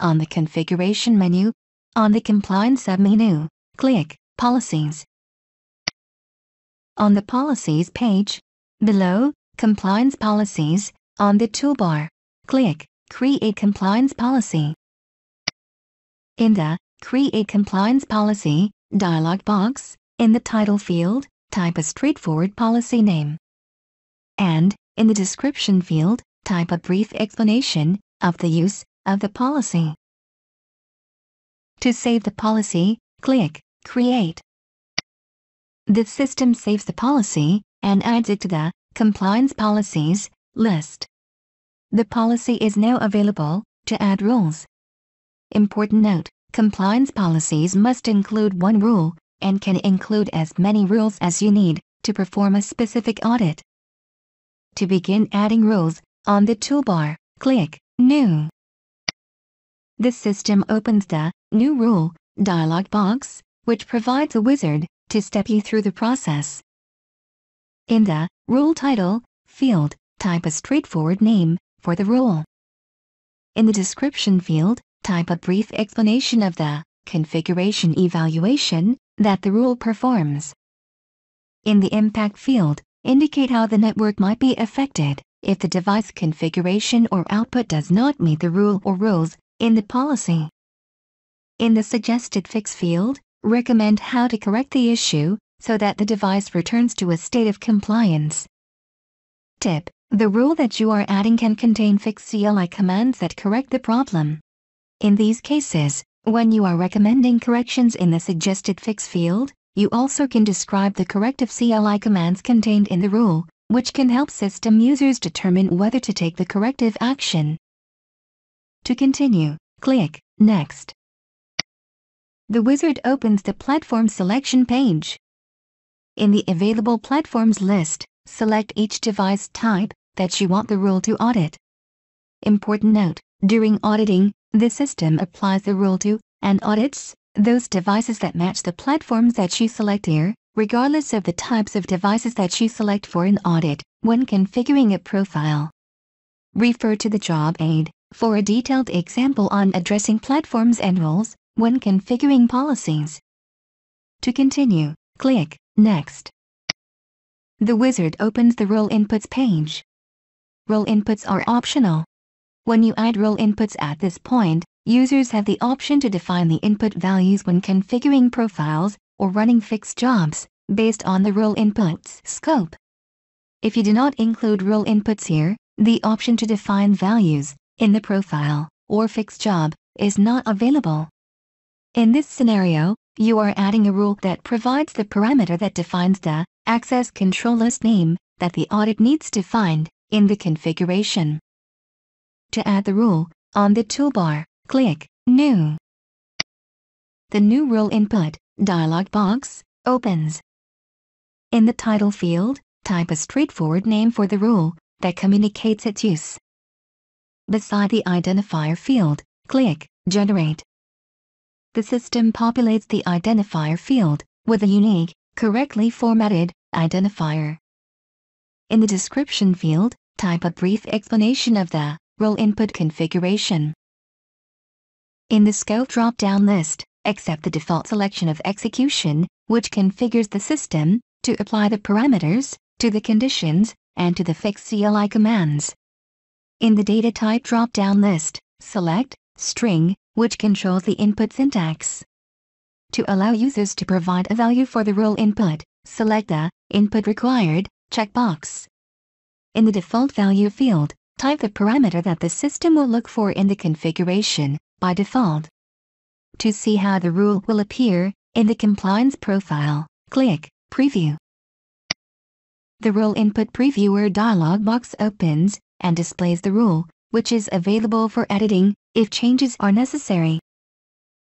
On the Configuration menu, on the Compliance submenu, click Policies. On the Policies page, below Compliance Policies, on the toolbar, click Create Compliance Policy. In the Create Compliance Policy dialog box, in the title field, type a straightforward policy name. And, in the description field, type a brief explanation of the use of the policy. To save the policy, click Create. The system saves the policy and adds it to the Compliance Policies list. The policy is now available to add rules. Important note, compliance policies must include one rule and can include as many rules as you need to perform a specific audit. To begin adding rules, on the toolbar, click New. This system opens the New Rule dialog box, which provides a wizard to step you through the process. In the Rule Title field, type a straightforward name for the rule. In the Description field, type a brief explanation of the configuration evaluation that the rule performs. In the Impact field, indicate how the network might be affected if the device configuration or output does not meet the rule or rules in the policy. In the suggested fix field, recommend how to correct the issue so that the device returns to a state of compliance. Tip The rule that you are adding can contain fixed CLI commands that correct the problem. In these cases, when you are recommending corrections in the suggested fix field, you also can describe the corrective CLI commands contained in the rule, which can help system users determine whether to take the corrective action. To continue, click Next. The wizard opens the platform selection page. In the Available Platforms list, select each device type that you want the rule to audit. Important note, during auditing, the system applies the rule to and audits those devices that match the platforms that you select here, regardless of the types of devices that you select for an audit when configuring a profile. Refer to the job aid for a detailed example on addressing platforms and roles when configuring policies. To continue, click Next. The wizard opens the Role Inputs page. Role inputs are optional. When you add role inputs at this point, users have the option to define the input values when configuring profiles or running fixed jobs based on the role inputs scope. If you do not include role inputs here, the option to define values in the profile, or fixed job, is not available. In this scenario, you are adding a rule that provides the parameter that defines the access control list name that the audit needs to find in the configuration. To add the rule, on the toolbar, click New. The New Rule Input dialog box opens. In the title field, type a straightforward name for the rule that communicates its use. Beside the identifier field, click Generate. The system populates the identifier field with a unique, correctly formatted identifier. In the description field, type a brief explanation of the role input configuration. In the scope drop-down list, accept the default selection of execution, which configures the system to apply the parameters to the conditions and to the fixed CLI commands. In the data type drop-down list, select string, which controls the input syntax. To allow users to provide a value for the role input, select the input required checkbox. In the default value field, type the parameter that the system will look for in the configuration by default. To see how the rule will appear in the compliance profile, click Preview. The Rule Input Previewer dialog box opens, and displays the rule, which is available for editing if changes are necessary.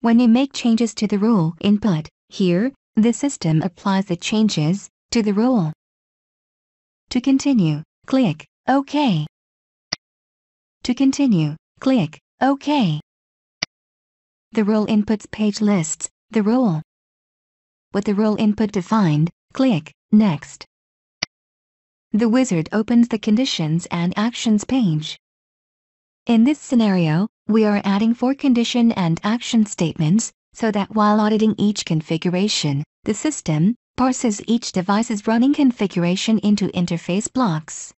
When you make changes to the rule input, here, the system applies the changes to the rule. To continue, click OK. To continue, click OK. The rule inputs page lists the rule. With the rule input defined, click Next. The wizard opens the Conditions and Actions page. In this scenario, we are adding four condition and action statements, so that while auditing each configuration, the system parses each device's running configuration into interface blocks.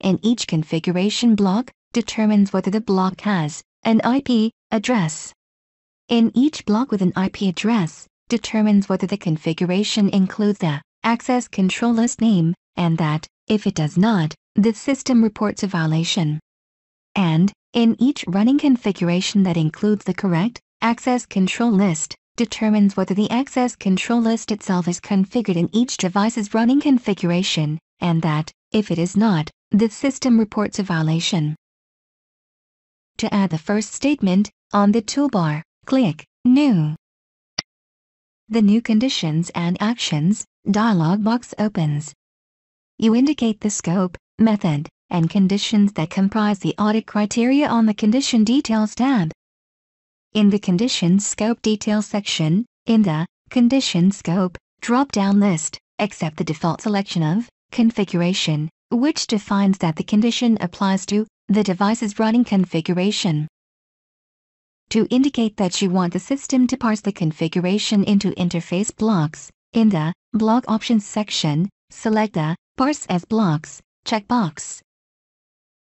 And each configuration block determines whether the block has an IP address. In each block with an IP address, determines whether the configuration includes the access control list name and that if it does not, the system reports a violation. And, in each running configuration that includes the correct access control list, determines whether the access control list itself is configured in each device's running configuration, and that, if it is not, the system reports a violation. To add the first statement, on the toolbar, click New. The New Conditions and Actions dialog box opens you indicate the scope, method, and conditions that comprise the audit criteria on the Condition Details tab. In the Condition Scope Details section, in the Condition Scope drop-down list, accept the default selection of Configuration, which defines that the condition applies to the device's running configuration. To indicate that you want the system to parse the configuration into interface blocks, in the Block Options section, select the parse as blocks checkbox.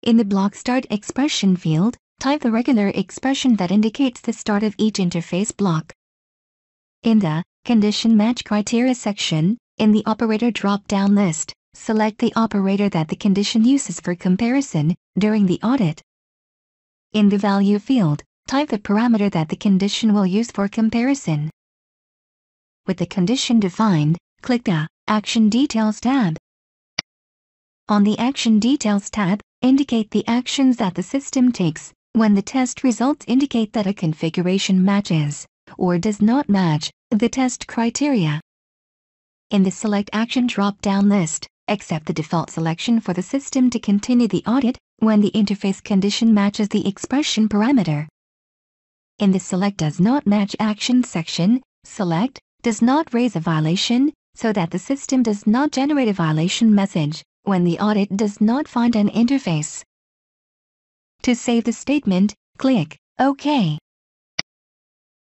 In the block start expression field, type the regular expression that indicates the start of each interface block. In the condition match criteria section, in the operator drop-down list, select the operator that the condition uses for comparison during the audit. In the value field, type the parameter that the condition will use for comparison. With the condition defined, click the Action Details tab on the Action Details tab, indicate the actions that the system takes when the test results indicate that a configuration matches or does not match the test criteria. In the Select Action drop-down list, accept the default selection for the system to continue the audit when the interface condition matches the expression parameter. In the Select Does Not Match Action section, select Does Not Raise a Violation so that the system does not generate a violation message when the audit does not find an interface. To save the statement, click OK.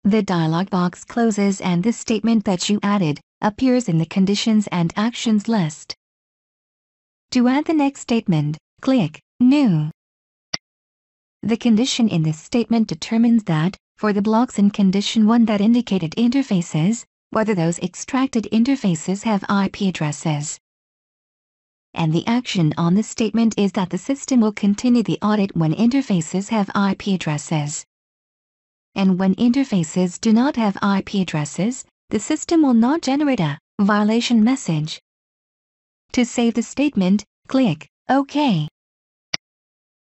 The dialog box closes and the statement that you added appears in the Conditions and Actions list. To add the next statement, click New. The condition in this statement determines that, for the blocks in Condition 1 that indicated interfaces, whether those extracted interfaces have IP addresses and the action on this statement is that the system will continue the audit when interfaces have IP addresses. And when interfaces do not have IP addresses, the system will not generate a violation message. To save the statement, click OK.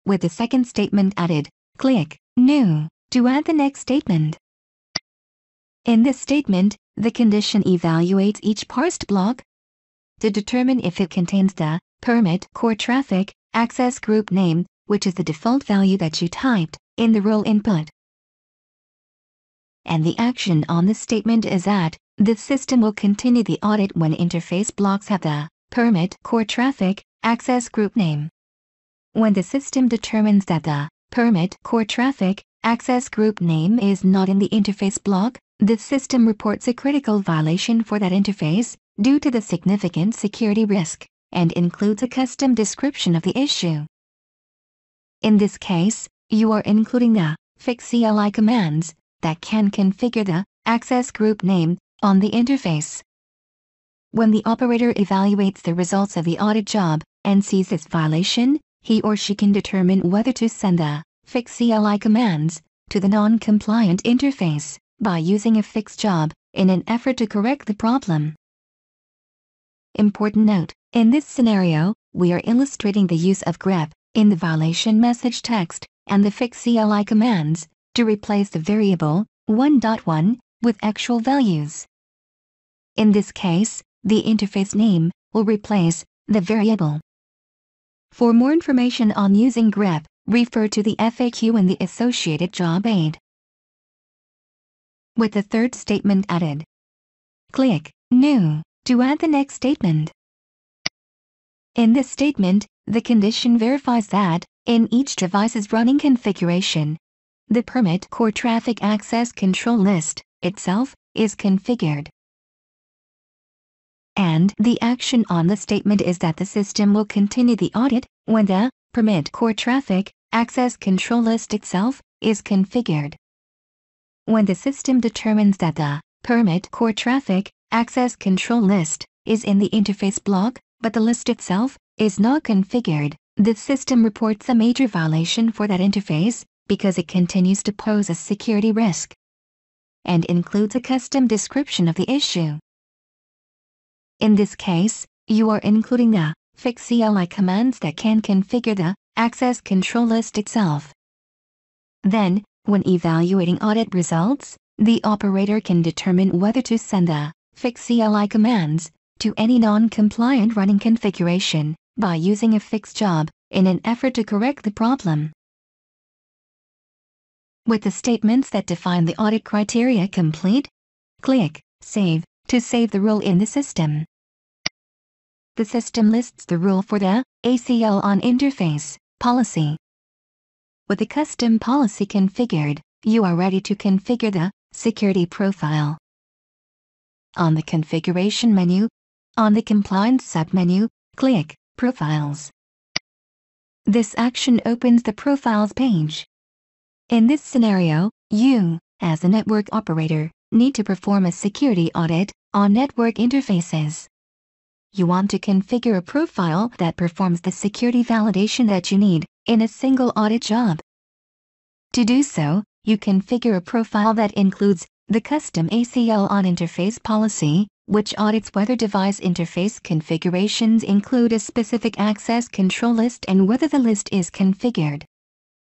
With the second statement added, click New to add the next statement. In this statement, the condition evaluates each parsed block, to determine if it contains the permit core traffic access group name, which is the default value that you typed in the role input. And the action on this statement is that the system will continue the audit when interface blocks have the permit core traffic access group name. When the system determines that the permit core traffic access group name is not in the interface block, the system reports a critical violation for that interface due to the significant security risk and includes a custom description of the issue. In this case, you are including the fix CLI commands that can configure the access group name on the interface. When the operator evaluates the results of the audit job and sees this violation, he or she can determine whether to send the fix CLI commands to the non-compliant interface by using a fixed job in an effort to correct the problem. Important note, in this scenario, we are illustrating the use of grep in the violation message text and the fix CLI commands to replace the variable 1.1 with actual values. In this case, the interface name will replace the variable. For more information on using grep, refer to the FAQ and the associated job aid with the third statement added. Click New to add the next statement. In this statement, the condition verifies that, in each device's running configuration, the permit core traffic access control list itself is configured. And the action on the statement is that the system will continue the audit when the permit core traffic access control list itself is configured when the system determines that the permit core traffic access control list is in the interface block, but the list itself is not configured, the system reports a major violation for that interface because it continues to pose a security risk and includes a custom description of the issue. In this case, you are including the fix CLI commands that can configure the access control list itself. Then, when evaluating audit results, the operator can determine whether to send the fix CLI commands to any non-compliant running configuration by using a fix job in an effort to correct the problem. With the statements that define the audit criteria complete, click Save to save the rule in the system. The system lists the rule for the ACL on interface policy. With a custom policy configured, you are ready to configure the security profile. On the configuration menu, on the compliance submenu, click Profiles. This action opens the Profiles page. In this scenario, you, as a network operator, need to perform a security audit on network interfaces. You want to configure a profile that performs the security validation that you need in a single audit job. To do so, you configure a profile that includes the custom ACL on interface policy, which audits whether device interface configurations include a specific access control list and whether the list is configured.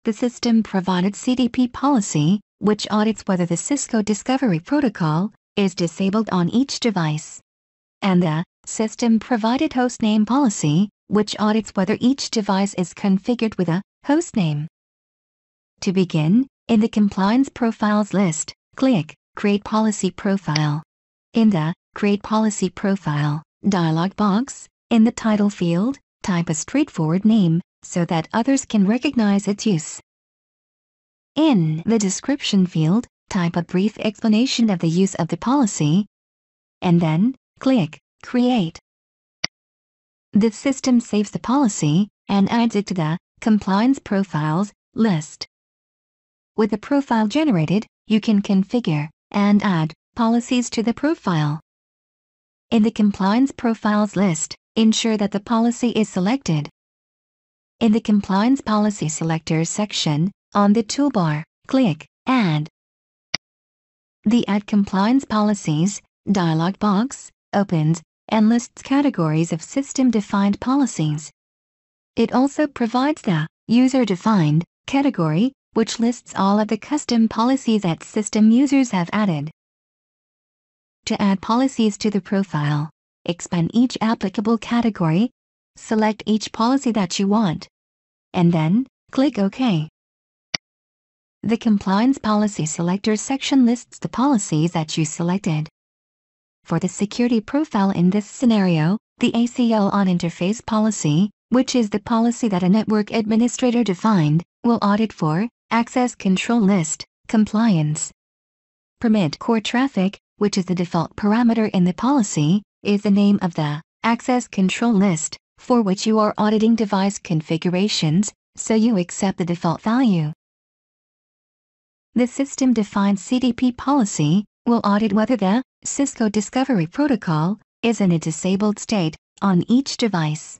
The system provided CDP policy, which audits whether the Cisco Discovery Protocol is disabled on each device and the system provided hostname policy, which audits whether each device is configured with a hostname. To begin, in the compliance profiles list, click Create Policy Profile. In the Create Policy Profile dialog box, in the title field, type a straightforward name so that others can recognize its use. In the description field, type a brief explanation of the use of the policy, and then Click Create. The system saves the policy and adds it to the Compliance Profiles list. With the profile generated, you can configure and add policies to the profile. In the Compliance Profiles list, ensure that the policy is selected. In the Compliance Policy Selector section, on the toolbar, click Add. The Add Compliance Policies dialog box opens and lists categories of system-defined policies. It also provides the user-defined category, which lists all of the custom policies that system users have added. To add policies to the profile, expand each applicable category, select each policy that you want, and then click OK. The Compliance Policy Selector section lists the policies that you selected. For the security profile in this scenario, the ACL on interface policy, which is the policy that a network administrator defined, will audit for access control list, compliance. Permit core traffic, which is the default parameter in the policy, is the name of the access control list for which you are auditing device configurations, so you accept the default value. The system defines CDP policy, will audit whether the Cisco Discovery Protocol is in a disabled state on each device.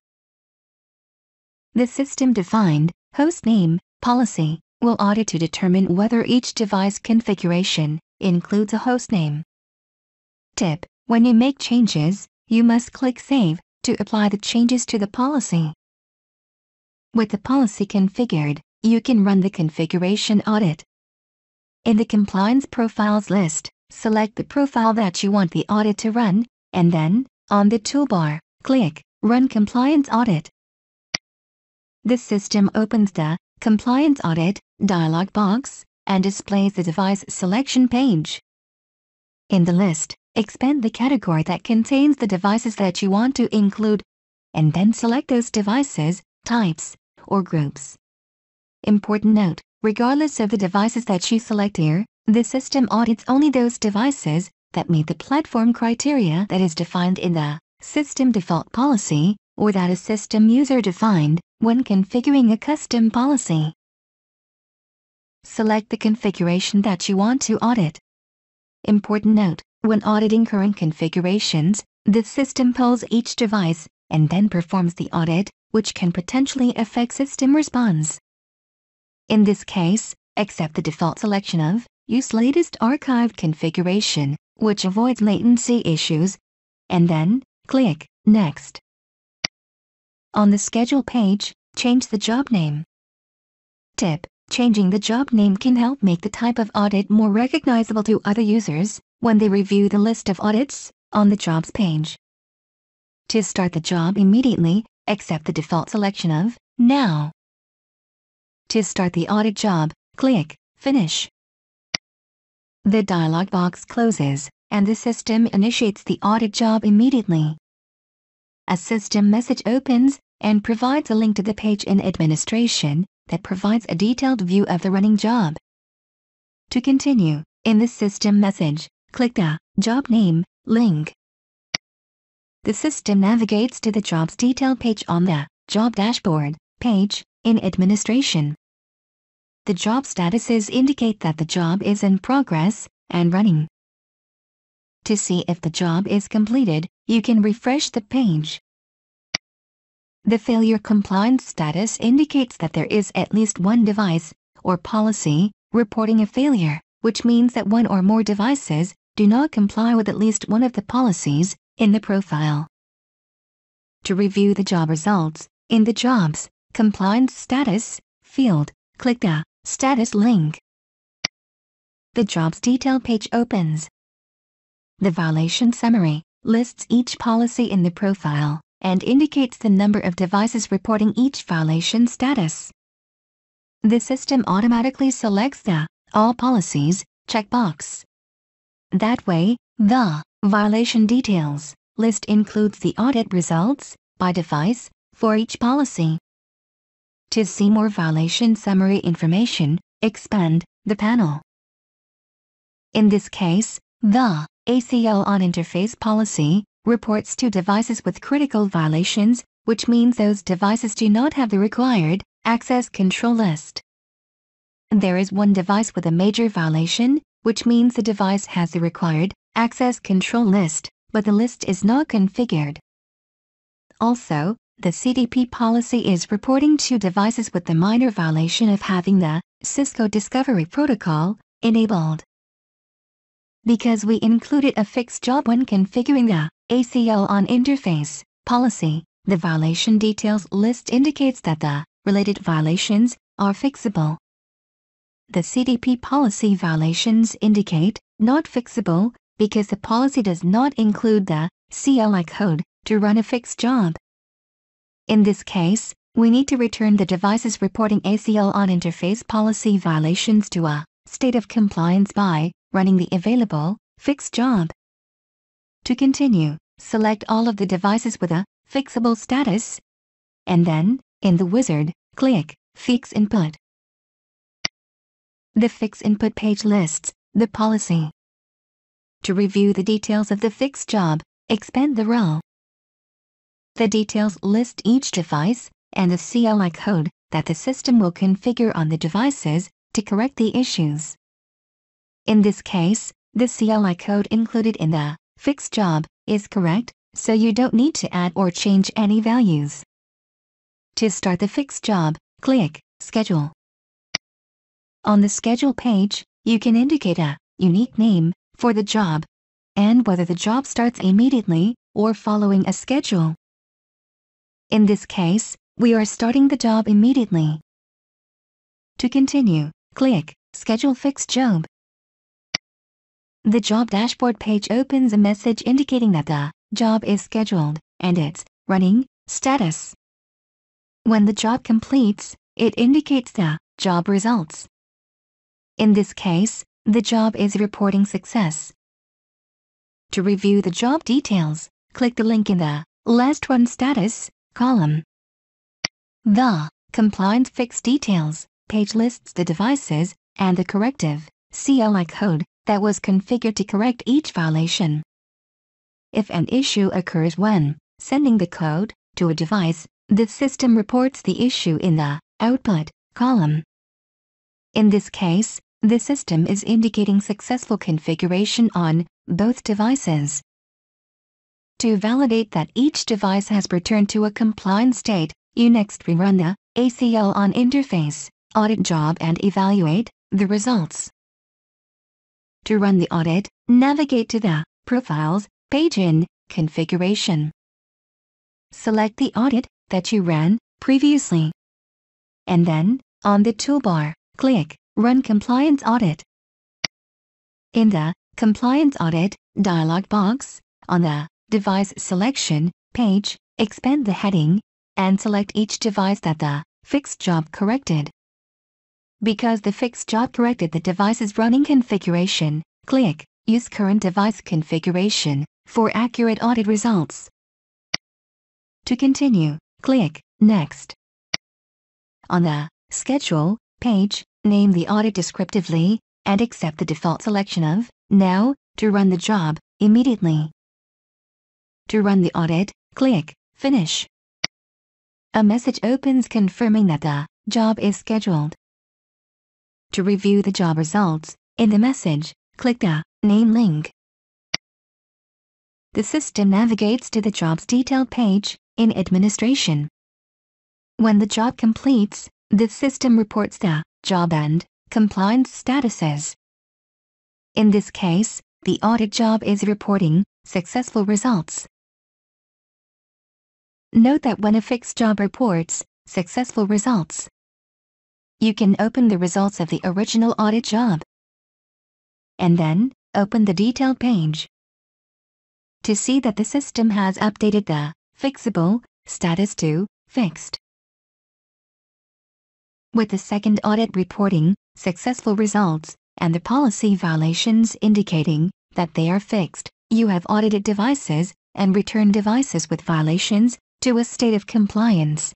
The system-defined host name policy will audit to determine whether each device configuration includes a host name. Tip, when you make changes, you must click Save to apply the changes to the policy. With the policy configured, you can run the configuration audit. In the Compliance Profiles list, select the profile that you want the audit to run, and then, on the toolbar, click Run Compliance Audit. The system opens the Compliance Audit dialog box and displays the device selection page. In the list, expand the category that contains the devices that you want to include, and then select those devices, types, or groups. Important note, regardless of the devices that you select here, the system audits only those devices that meet the platform criteria that is defined in the system default policy or that a system user defined when configuring a custom policy. Select the configuration that you want to audit. Important note, when auditing current configurations, the system pulls each device and then performs the audit, which can potentially affect system response. In this case, accept the default selection of use latest archived configuration, which avoids latency issues, and then click Next. On the schedule page, change the job name. Tip, changing the job name can help make the type of audit more recognizable to other users when they review the list of audits on the jobs page. To start the job immediately, accept the default selection of Now. To start the audit job, click Finish. The dialog box closes, and the system initiates the audit job immediately. A system message opens and provides a link to the page in administration that provides a detailed view of the running job. To continue, in the system message, click the Job Name link. The system navigates to the job's detail page on the Job Dashboard page in administration the job statuses indicate that the job is in progress and running. To see if the job is completed, you can refresh the page. The failure compliance status indicates that there is at least one device, or policy, reporting a failure, which means that one or more devices do not comply with at least one of the policies in the profile. To review the job results, in the Jobs Compliance Status field, click the Status link. The jobs detail page opens. The violation summary lists each policy in the profile and indicates the number of devices reporting each violation status. The system automatically selects the All Policies checkbox. That way, the Violation Details list includes the audit results by device for each policy. To see more violation summary information, expand the panel. In this case, the ACL on interface policy reports to devices with critical violations, which means those devices do not have the required access control list. There is one device with a major violation, which means the device has the required access control list, but the list is not configured. Also, the CDP policy is reporting two devices with the minor violation of having the Cisco Discovery Protocol enabled. Because we included a fixed job when configuring the ACL on interface policy, the violation details list indicates that the related violations are fixable. The CDP policy violations indicate not fixable because the policy does not include the CLI code to run a fixed job. In this case, we need to return the device's reporting ACL on interface policy violations to a state of compliance by running the available fix job. To continue, select all of the devices with a fixable status, and then, in the wizard, click Fix Input. The Fix Input page lists the policy. To review the details of the fix job, expand the row the details list each device and the CLI code that the system will configure on the devices to correct the issues. In this case, the CLI code included in the fixed job is correct, so you don't need to add or change any values. To start the fixed job, click Schedule. On the Schedule page, you can indicate a unique name for the job and whether the job starts immediately or following a schedule. In this case, we are starting the job immediately. To continue, click Schedule Fixed Job. The job dashboard page opens a message indicating that the job is scheduled and its running status. When the job completes, it indicates the job results. In this case, the job is reporting success. To review the job details, click the link in the Last Run Status column. The compliant fix details page lists the devices and the corrective CLI code that was configured to correct each violation. If an issue occurs when sending the code to a device, the system reports the issue in the output column. In this case, the system is indicating successful configuration on both devices. To validate that each device has returned to a compliant state, you next rerun the ACL on interface audit job and evaluate the results. To run the audit, navigate to the Profiles page in Configuration. Select the audit that you ran previously. And then, on the toolbar, click Run Compliance Audit. In the Compliance Audit dialog box, on the device selection page, expand the heading, and select each device that the fixed job corrected. Because the fixed job corrected the device's running configuration, click Use current device configuration for accurate audit results. To continue, click Next. On the Schedule page, name the audit descriptively and accept the default selection of Now to run the job immediately. To run the audit, click Finish. A message opens confirming that the job is scheduled. To review the job results, in the message, click the Name link. The system navigates to the job's detailed page in Administration. When the job completes, the system reports the job and compliance statuses. In this case, the audit job is reporting successful results. Note that when a fixed job reports successful results, you can open the results of the original audit job and then open the detailed page to see that the system has updated the fixable status to fixed. With the second audit reporting successful results and the policy violations indicating that they are fixed, you have audited devices and returned devices with violations to a state of compliance,